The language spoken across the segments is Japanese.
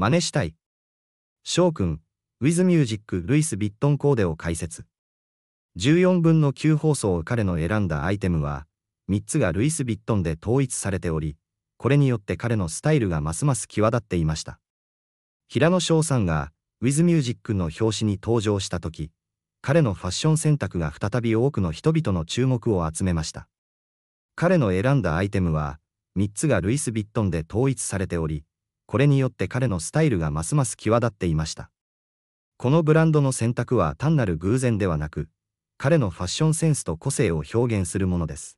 真似したい。翔くん、ウィズミュージックルイス・ビットンコーデを解説。14分の9放送彼の選んだアイテムは、3つがルイス・ビットンで統一されており、これによって彼のスタイルがますます際立っていました。平野翔さんが、ウィズミュージックの表紙に登場した時、彼のファッション選択が再び多くの人々の注目を集めました。彼の選んだアイテムは、3つがルイス・ビットンで統一されており、これによって彼のスタイルがますます際立っていました。このブランドの選択は単なる偶然ではなく、彼のファッションセンスと個性を表現するものです。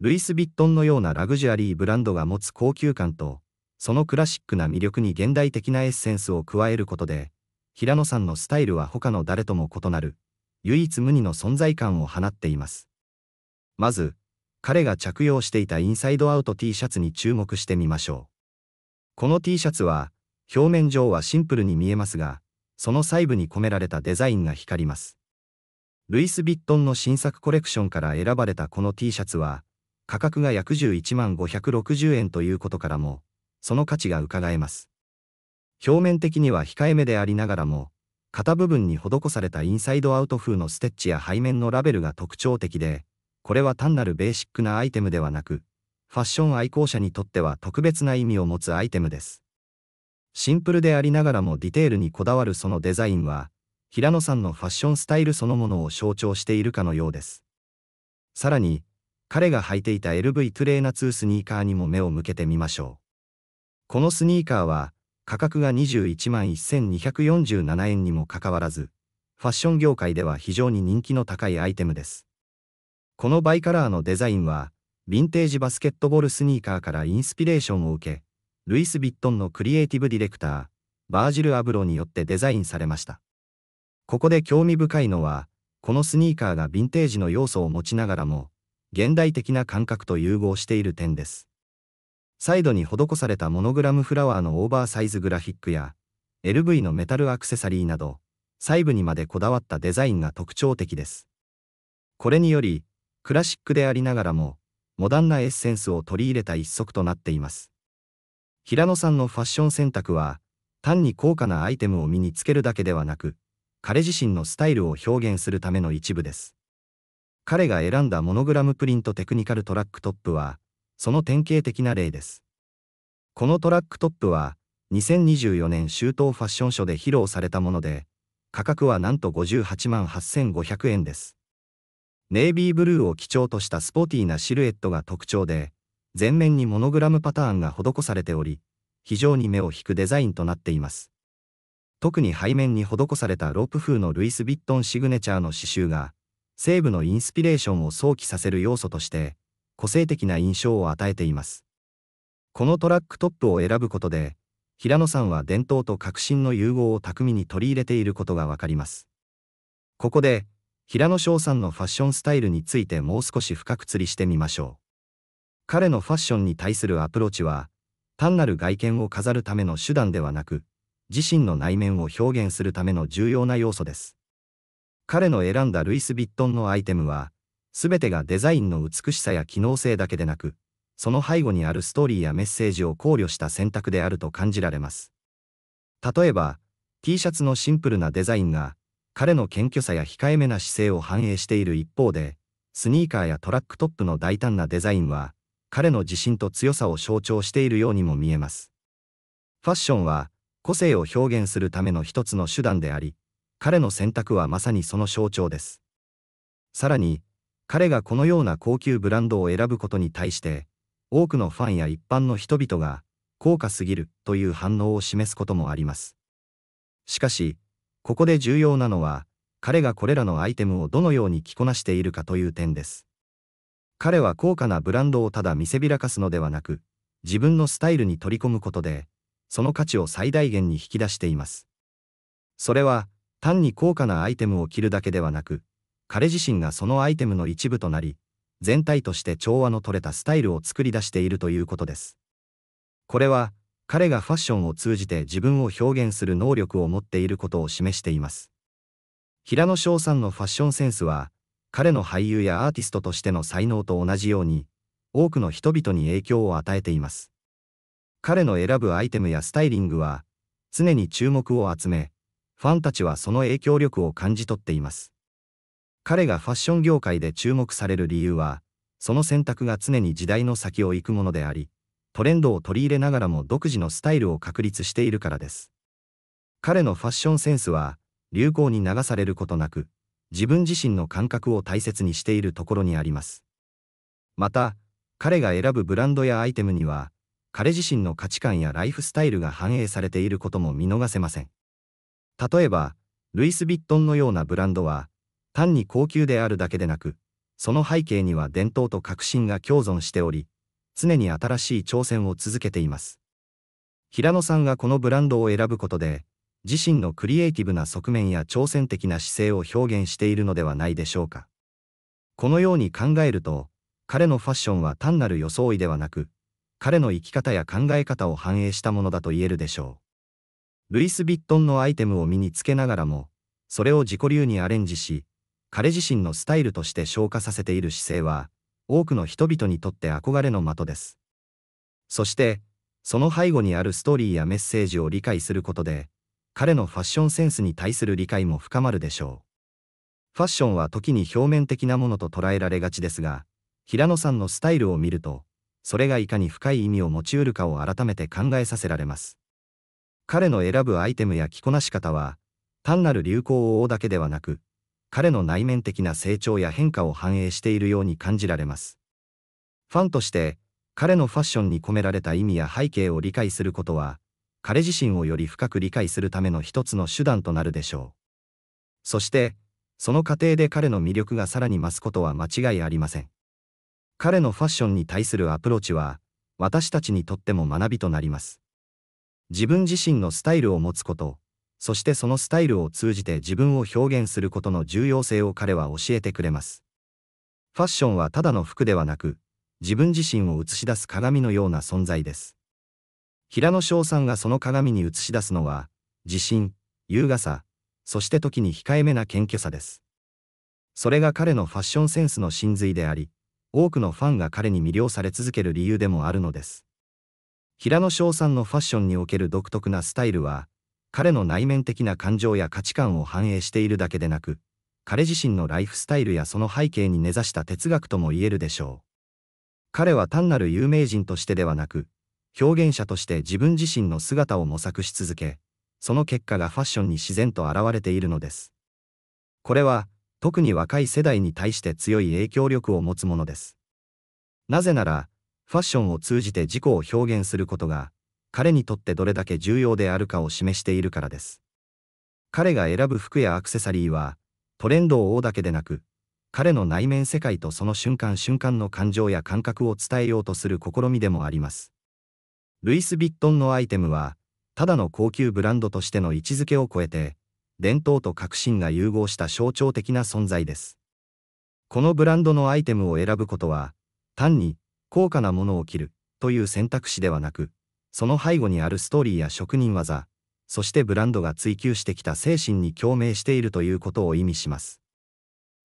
ルイス・ヴィットンのようなラグジュアリーブランドが持つ高級感と、そのクラシックな魅力に現代的なエッセンスを加えることで、平野さんのスタイルは他の誰とも異なる、唯一無二の存在感を放っています。まず、彼が着用していたインサイドアウト T シャツに注目してみましょう。この T シャツは、表面上はシンプルに見えますが、その細部に込められたデザインが光ります。ルイス・ヴィットンの新作コレクションから選ばれたこの T シャツは、価格が約11万560円ということからも、その価値が伺えます。表面的には控えめでありながらも、肩部分に施されたインサイドアウト風のステッチや背面のラベルが特徴的で、これは単なるベーシックなアイテムではなく、ファッション愛好者にとっては特別な意味を持つアイテムです。シンプルでありながらもディテールにこだわるそのデザインは、平野さんのファッションスタイルそのものを象徴しているかのようです。さらに、彼が履いていた LV トゥレーナ2スニーカーにも目を向けてみましょう。このスニーカーは、価格が21万1247円にもかかわらず、ファッション業界では非常に人気の高いアイテムです。このバイカラーのデザインは、ヴィンテージバスケットボールスニーカーからインスピレーションを受け、ルイス・ビットンのクリエイティブディレクター、バージル・アブロによってデザインされました。ここで興味深いのは、このスニーカーがヴィンテージの要素を持ちながらも、現代的な感覚と融合している点です。サイドに施されたモノグラムフラワーのオーバーサイズグラフィックや、LV のメタルアクセサリーなど、細部にまでこだわったデザインが特徴的です。これにより、クラシックでありながらも、モダンなエッセンスを取り入れた一足となっています。平野さんのファッション選択は、単に高価なアイテムを身につけるだけではなく、彼自身のスタイルを表現するための一部です。彼が選んだモノグラムプリントテクニカルトラックトップは、その典型的な例です。このトラックトップは、2024年秋冬ファッションショーで披露されたもので、価格はなんと58万8500円です。ネイビーブルーを基調としたスポーティーなシルエットが特徴で、全面にモノグラムパターンが施されており、非常に目を引くデザインとなっています。特に背面に施されたロープ風のルイス・ヴィットンシグネチャーの刺繍が、西部のインスピレーションを想起させる要素として、個性的な印象を与えています。このトラックトップを選ぶことで、平野さんは伝統と革新の融合を巧みに取り入れていることがわかります。ここで、平野翔さんのファッションスタイルについてもう少し深く釣りしてみましょう。彼のファッションに対するアプローチは、単なる外見を飾るための手段ではなく、自身の内面を表現するための重要な要素です。彼の選んだルイス・ヴィットンのアイテムは、すべてがデザインの美しさや機能性だけでなく、その背後にあるストーリーやメッセージを考慮した選択であると感じられます。例えば、T シャツのシンプルなデザインが、彼の謙虚さや控えめな姿勢を反映している一方で、スニーカーやトラックトップの大胆なデザインは、彼の自信と強さを象徴しているようにも見えます。ファッションは、個性を表現するための一つの手段であり、彼の選択はまさにその象徴です。さらに、彼がこのような高級ブランドを選ぶことに対して、多くのファンや一般の人々が、高価すぎるという反応を示すこともあります。しかし、ここで重要なのは、彼がこれらのアイテムをどのように着こなしているかという点です。彼は高価なブランドをただ見せびらかすのではなく、自分のスタイルに取り込むことで、その価値を最大限に引き出しています。それは、単に高価なアイテムを着るだけではなく、彼自身がそのアイテムの一部となり、全体として調和の取れたスタイルを作り出しているということです。これは、彼がファッションを通じて自分を表現する能力を持っていることを示しています。平野翔さんのファッションセンスは、彼の俳優やアーティストとしての才能と同じように、多くの人々に影響を与えています。彼の選ぶアイテムやスタイリングは、常に注目を集め、ファンたちはその影響力を感じ取っています。彼がファッション業界で注目される理由は、その選択が常に時代の先を行くものであり、トレンドを取り入れながらも独自のスタイルを確立しているからです。彼のファッションセンスは、流行に流されることなく、自分自身の感覚を大切にしているところにあります。また、彼が選ぶブランドやアイテムには、彼自身の価値観やライフスタイルが反映されていることも見逃せません。例えば、ルイス・ヴィットンのようなブランドは、単に高級であるだけでなく、その背景には伝統と革新が共存しており、常に新しい挑戦を続けています。平野さんがこのブランドを選ぶことで、自身のクリエイティブな側面や挑戦的な姿勢を表現しているのではないでしょうか。このように考えると、彼のファッションは単なる装いではなく、彼の生き方や考え方を反映したものだと言えるでしょう。ルイス・ヴィットンのアイテムを身につけながらも、それを自己流にアレンジし、彼自身のスタイルとして昇華させている姿勢は、多くの人々にとって憧れの的です。そして、その背後にあるストーリーやメッセージを理解することで、彼のファッションセンスに対する理解も深まるでしょう。ファッションは時に表面的なものと捉えられがちですが、平野さんのスタイルを見ると、それがいかに深い意味を持ちうるかを改めて考えさせられます。彼の選ぶアイテムや着こなし方は、単なる流行を追うだけではなく、彼の内面的な成長や変化を反映しているように感じられます。ファンとして、彼のファッションに込められた意味や背景を理解することは、彼自身をより深く理解するための一つの手段となるでしょう。そして、その過程で彼の魅力がさらに増すことは間違いありません。彼のファッションに対するアプローチは、私たちにとっても学びとなります。自分自身のスタイルを持つこと、そしてそのスタイルを通じて自分を表現することの重要性を彼は教えてくれます。ファッションはただの服ではなく、自分自身を映し出す鏡のような存在です。平野翔さんがその鏡に映し出すのは、自信、優雅さ、そして時に控えめな謙虚さです。それが彼のファッションセンスの真髄であり、多くのファンが彼に魅了され続ける理由でもあるのです。平野翔さんのファッションにおける独特なスタイルは、彼の内面的な感情や価値観を反映しているだけでなく、彼自身のライフスタイルやその背景に根ざした哲学とも言えるでしょう。彼は単なる有名人としてではなく、表現者として自分自身の姿を模索し続け、その結果がファッションに自然と現れているのです。これは、特に若い世代に対して強い影響力を持つものです。なぜなら、ファッションを通じて自己を表現することが、彼にとってどれだけ重要であるかを示しているからです。彼が選ぶ服やアクセサリーは、トレンドを追うだけでなく、彼の内面世界とその瞬間瞬間の感情や感覚を伝えようとする試みでもあります。ルイス・ヴィットンのアイテムは、ただの高級ブランドとしての位置づけを超えて、伝統と革新が融合した象徴的な存在です。このブランドのアイテムを選ぶことは、単に高価なものを着るという選択肢ではなく、その背後にあるストーリーや職人技、そしてブランドが追求してきた精神に共鳴しているということを意味します。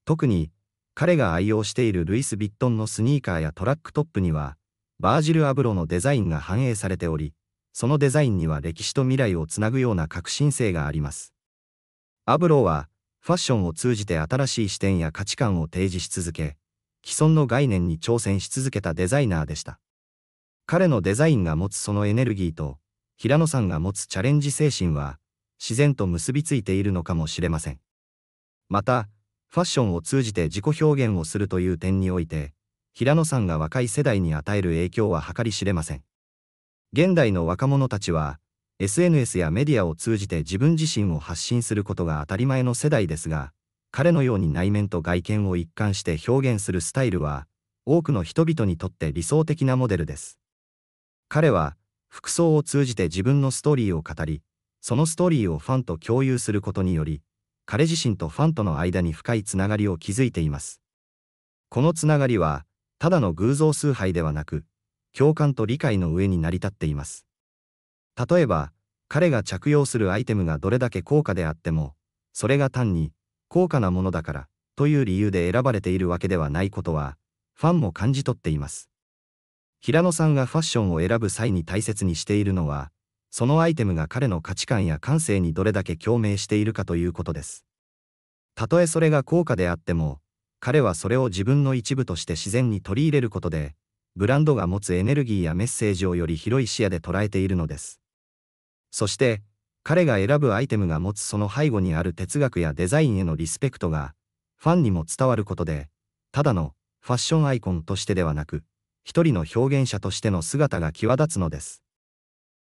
特に、彼が愛用しているルイス・ビットンのスニーカーやトラックトップには、バージル・アブロのデザインが反映されており、そのデザインには歴史と未来をつなぐような革新性があります。アブロは、ファッションを通じて新しい視点や価値観を提示し続け、既存の概念に挑戦し続けたデザイナーでした。彼のデザインが持つそのエネルギーと、平野さんが持つチャレンジ精神は、自然と結びついているのかもしれません。また、ファッションを通じて自己表現をするという点において、平野さんが若い世代に与える影響は計り知れません。現代の若者たちは、SNS やメディアを通じて自分自身を発信することが当たり前の世代ですが、彼のように内面と外見を一貫して表現するスタイルは、多くの人々にとって理想的なモデルです。彼は服装を通じて自分のストーリーを語り、そのストーリーをファンと共有することにより、彼自身とファンとの間に深いつながりを築いています。このつながりは、ただの偶像崇拝ではなく、共感と理解の上に成り立っています。例えば、彼が着用するアイテムがどれだけ高価であっても、それが単に高価なものだからという理由で選ばれているわけではないことは、ファンも感じ取っています。平野さんがファッションを選ぶ際に大切にしているのは、そのアイテムが彼の価値観や感性にどれだけ共鳴しているかということです。たとえそれが高価であっても、彼はそれを自分の一部として自然に取り入れることで、ブランドが持つエネルギーやメッセージをより広い視野で捉えているのです。そして、彼が選ぶアイテムが持つその背後にある哲学やデザインへのリスペクトが、ファンにも伝わることで、ただのファッションアイコンとしてではなく、一人の表現者としての姿が際立つのです。